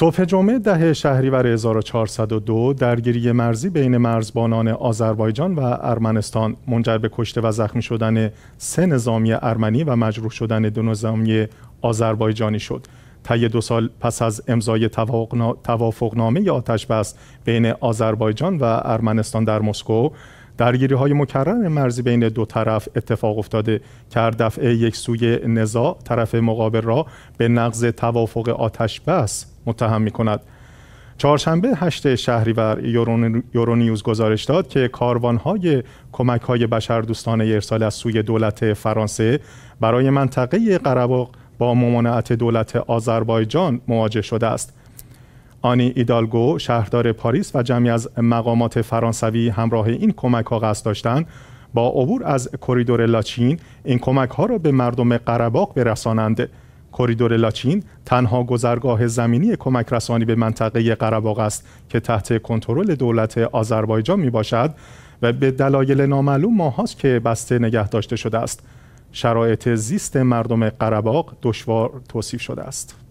صبح جمعه ده شهریور 1402 درگیری مرزی بین مرزبانان آذربایجان و ارمنستان منجر به کشته و زخمی شدن سه نظامی ارمنی و مجروح شدن دو نظامی آذربایجانی شد. طی دو سال پس از امضای توافقنامه آتش بس بین آذربایجان و ارمنستان در مسکو درگیری های مکرر مرزی بین دو طرف اتفاق افتاده که هر دفعه یک سوی نزاع طرف مقابل را به نقض توافق آتش بس متهم می کند چهارشنبه 8 شهریور یورونیوز گزارش داد که کاروانهای کمک های بشردوستانه ارسال از سوی دولت فرانسه برای منطقه قرباق با ممانعت دولت آذربایجان مواجه شده است آنی ایدالگو شهردار پاریس و جمعی از مقامات فرانسوی همراه این کمک ها قصد داشتند با عبور از کریدور لاچین این کمک ها را به مردم قرباق برسانند کریدور لاچین تنها گذرگاه زمینی کمک رسانی به منطقه قرباق است که تحت کنترل دولت آذربایجان می باشد و به دلایل نامعلوم ماهاست که بسته نگه داشته شده است شرایط زیست مردم قرباق دشوار توصیف شده است